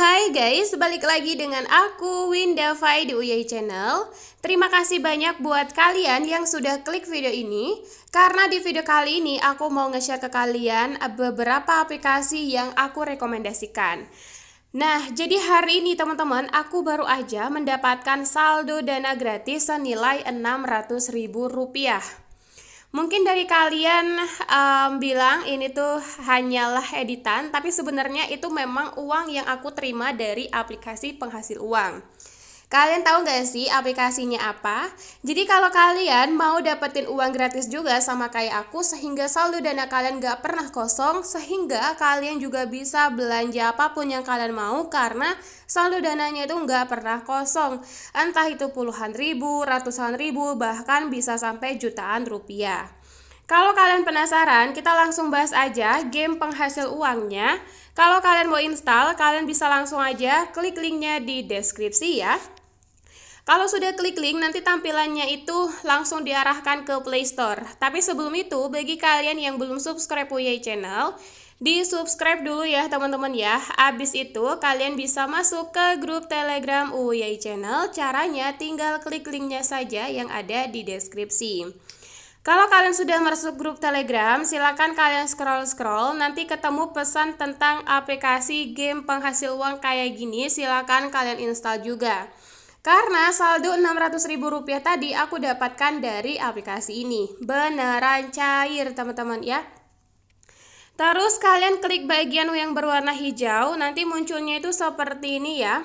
hai guys, balik lagi dengan aku Winda Fai di Uyai Channel Terima kasih banyak buat kalian yang sudah klik video ini Karena di video kali ini aku mau nge-share ke kalian beberapa aplikasi yang aku rekomendasikan Nah, jadi hari ini teman-teman aku baru aja mendapatkan saldo dana gratis senilai Rp600.000 Mungkin dari kalian um, bilang ini tuh hanyalah editan, tapi sebenarnya itu memang uang yang aku terima dari aplikasi penghasil uang. Kalian tahu nggak sih aplikasinya apa? Jadi kalau kalian mau dapetin uang gratis juga sama kayak aku sehingga saldo dana kalian gak pernah kosong sehingga kalian juga bisa belanja apapun yang kalian mau karena saldo dananya itu gak pernah kosong. Entah itu puluhan ribu, ratusan ribu, bahkan bisa sampai jutaan rupiah. Kalau kalian penasaran, kita langsung bahas aja game penghasil uangnya. Kalau kalian mau install, kalian bisa langsung aja klik linknya di deskripsi ya. Kalau sudah klik link, nanti tampilannya itu langsung diarahkan ke Play Store. Tapi sebelum itu, bagi kalian yang belum subscribe Uyay Channel, di subscribe dulu ya teman-teman ya. Abis itu, kalian bisa masuk ke grup Telegram Uyay Channel. Caranya tinggal klik linknya saja yang ada di deskripsi. Kalau kalian sudah masuk grup Telegram, silakan kalian scroll-scroll nanti ketemu pesan tentang aplikasi game penghasil uang kayak gini, silakan kalian install juga. Karena saldo Rp600.000 tadi aku dapatkan dari aplikasi ini. Beneran cair, teman-teman ya. Terus kalian klik bagian yang berwarna hijau, nanti munculnya itu seperti ini ya.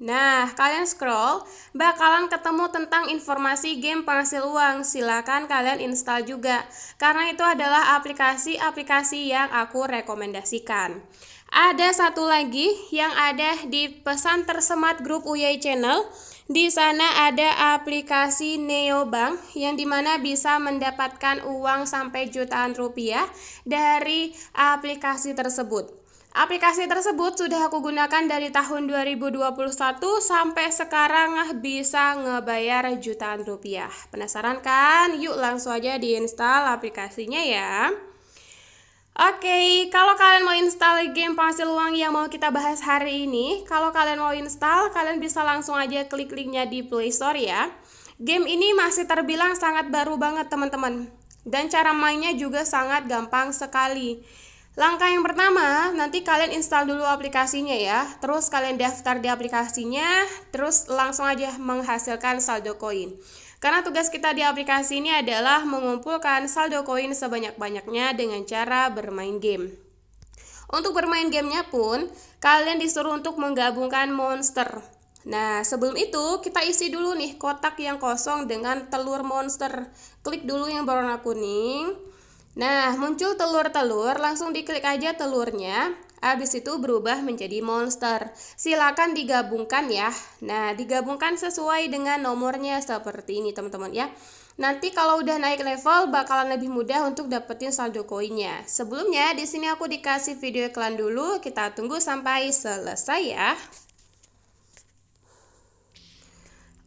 Nah, kalian scroll, bakalan ketemu tentang informasi game penghasil uang. Silakan kalian install juga, karena itu adalah aplikasi-aplikasi yang aku rekomendasikan. Ada satu lagi yang ada di pesan tersemat grup UI Channel. Di sana ada aplikasi Neobank yang dimana bisa mendapatkan uang sampai jutaan rupiah dari aplikasi tersebut. Aplikasi tersebut sudah aku gunakan dari tahun 2021 sampai sekarang ah, bisa ngebayar jutaan rupiah. Penasaran kan? Yuk langsung aja diinstal aplikasinya ya. Oke, okay, kalau kalian mau install game penghasil uang yang mau kita bahas hari ini, kalau kalian mau install, kalian bisa langsung aja klik linknya di Play Store ya. Game ini masih terbilang sangat baru banget teman-teman. Dan cara mainnya juga sangat gampang sekali. Langkah yang pertama, nanti kalian install dulu aplikasinya ya. Terus kalian daftar di aplikasinya, terus langsung aja menghasilkan saldo koin. Karena tugas kita di aplikasi ini adalah mengumpulkan saldo koin sebanyak-banyaknya dengan cara bermain game. Untuk bermain gamenya pun, kalian disuruh untuk menggabungkan monster. Nah, sebelum itu kita isi dulu nih kotak yang kosong dengan telur monster. Klik dulu yang berwarna kuning, Nah, muncul telur-telur, langsung diklik aja telurnya. Habis itu berubah menjadi monster. Silakan digabungkan ya. Nah, digabungkan sesuai dengan nomornya seperti ini, teman-teman ya. Nanti kalau udah naik level bakalan lebih mudah untuk dapetin saldo koinnya. Sebelumnya di sini aku dikasih video iklan dulu, kita tunggu sampai selesai ya.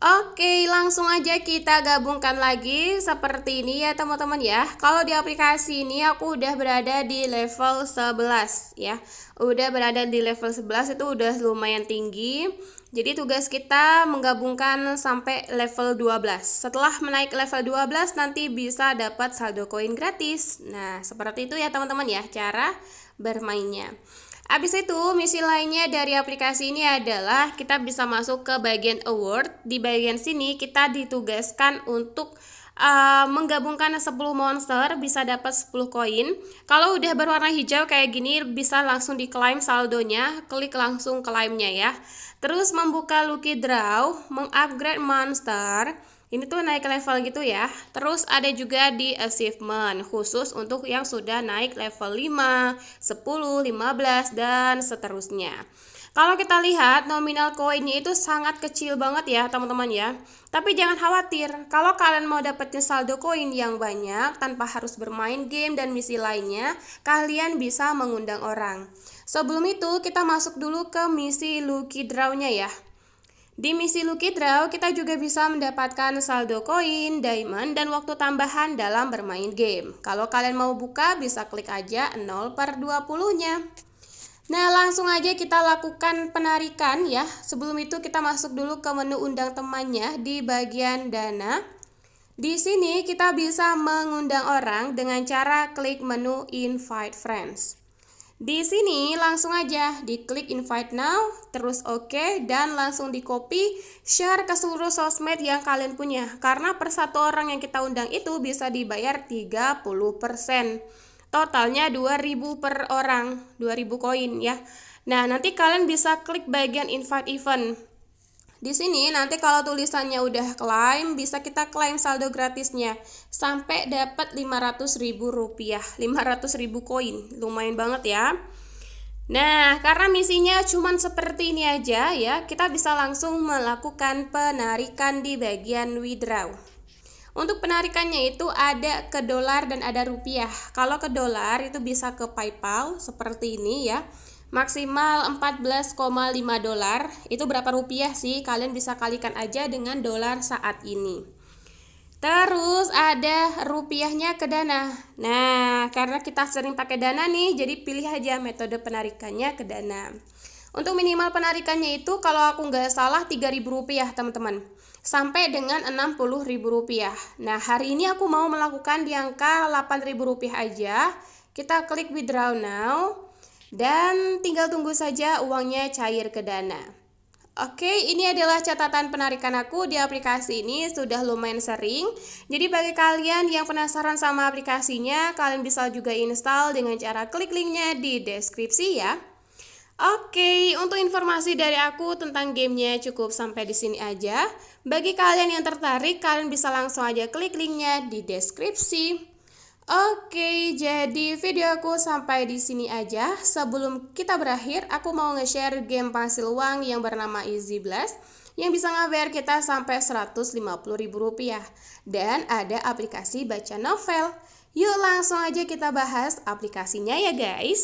Oke, langsung aja kita gabungkan lagi seperti ini ya teman-teman ya. Kalau di aplikasi ini aku udah berada di level 11 ya. Udah berada di level 11 itu udah lumayan tinggi. Jadi tugas kita menggabungkan sampai level 12. Setelah menaik level 12 nanti bisa dapat saldo koin gratis. Nah, seperti itu ya teman-teman ya cara bermainnya. Abis itu, misi lainnya dari aplikasi ini adalah kita bisa masuk ke bagian award. Di bagian sini kita ditugaskan untuk uh, menggabungkan 10 monster bisa dapat 10 koin. Kalau udah berwarna hijau kayak gini bisa langsung diklaim saldonya, klik langsung klaimnya ya. Terus membuka Lucky Draw, mengupgrade monster, ini tuh naik level gitu ya. Terus ada juga di achievement khusus untuk yang sudah naik level 5, 10, 15 dan seterusnya. Kalau kita lihat nominal koinnya itu sangat kecil banget ya teman-teman ya. Tapi jangan khawatir, kalau kalian mau dapetin saldo koin yang banyak tanpa harus bermain game dan misi lainnya, kalian bisa mengundang orang. Sebelum itu kita masuk dulu ke misi Lucky Draw-nya ya. Di misi Lucky Draw, kita juga bisa mendapatkan saldo koin, diamond, dan waktu tambahan dalam bermain game. Kalau kalian mau buka, bisa klik aja 0 per 20-nya. Nah, langsung aja kita lakukan penarikan ya. Sebelum itu kita masuk dulu ke menu undang temannya di bagian dana. Di sini kita bisa mengundang orang dengan cara klik menu invite friends. Di sini langsung aja diklik invite now, terus oke okay, dan langsung di copy, share ke seluruh sosmed yang kalian punya. Karena per satu orang yang kita undang itu bisa dibayar 30%. Totalnya 2000 per orang, 2000 koin ya. Nah, nanti kalian bisa klik bagian invite event. Di sini nanti kalau tulisannya udah klaim, bisa kita klaim saldo gratisnya sampai dapat rupiah, 500000 Rp500.000 koin. Lumayan banget ya. Nah, karena misinya cuma seperti ini aja ya, kita bisa langsung melakukan penarikan di bagian withdraw. Untuk penarikannya itu ada ke dolar dan ada rupiah. Kalau ke dolar itu bisa ke PayPal seperti ini ya maksimal 14,5 dolar itu berapa rupiah sih kalian bisa kalikan aja dengan dolar saat ini terus ada rupiahnya ke dana nah karena kita sering pakai dana nih jadi pilih aja metode penarikannya ke dana untuk minimal penarikannya itu kalau aku nggak salah rp rupiah teman-teman sampai dengan rp rupiah. Nah, hari ini aku mau melakukan di angka rp rupiah aja. Kita klik withdraw now. Dan tinggal tunggu saja uangnya cair ke Dana. Oke, ini adalah catatan penarikan aku di aplikasi ini sudah lumayan sering. Jadi bagi kalian yang penasaran sama aplikasinya, kalian bisa juga install dengan cara klik linknya di deskripsi ya. Oke, untuk informasi dari aku tentang gamenya cukup sampai di sini aja. Bagi kalian yang tertarik, kalian bisa langsung aja klik linknya di deskripsi. Oke, jadi video aku sampai di sini aja. Sebelum kita berakhir, aku mau nge-share game penghasil uang yang bernama Easy Blast yang bisa ngawer kita sampai Rp150.000 dan ada aplikasi baca novel. Yuk langsung aja kita bahas aplikasinya ya guys.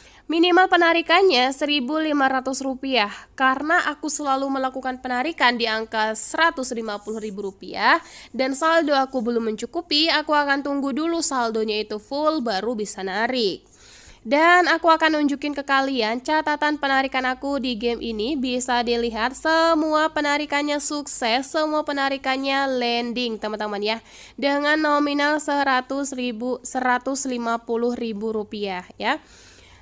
Minimal penarikannya Rp1.500 karena aku selalu melakukan penarikan di angka Rp150.000 dan saldo aku belum mencukupi, aku akan tunggu dulu saldonya itu full baru bisa narik. Dan aku akan nunjukin ke kalian catatan penarikan aku di game ini bisa dilihat semua penarikannya sukses, semua penarikannya landing teman-teman ya. Dengan nominal 100 ribu, 150 ribu rupiah ya.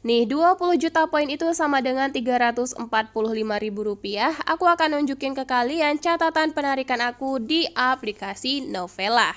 Nih, 20 juta poin itu sama dengan ribu rupiah. Aku akan nunjukin ke kalian catatan penarikan aku di aplikasi Novella.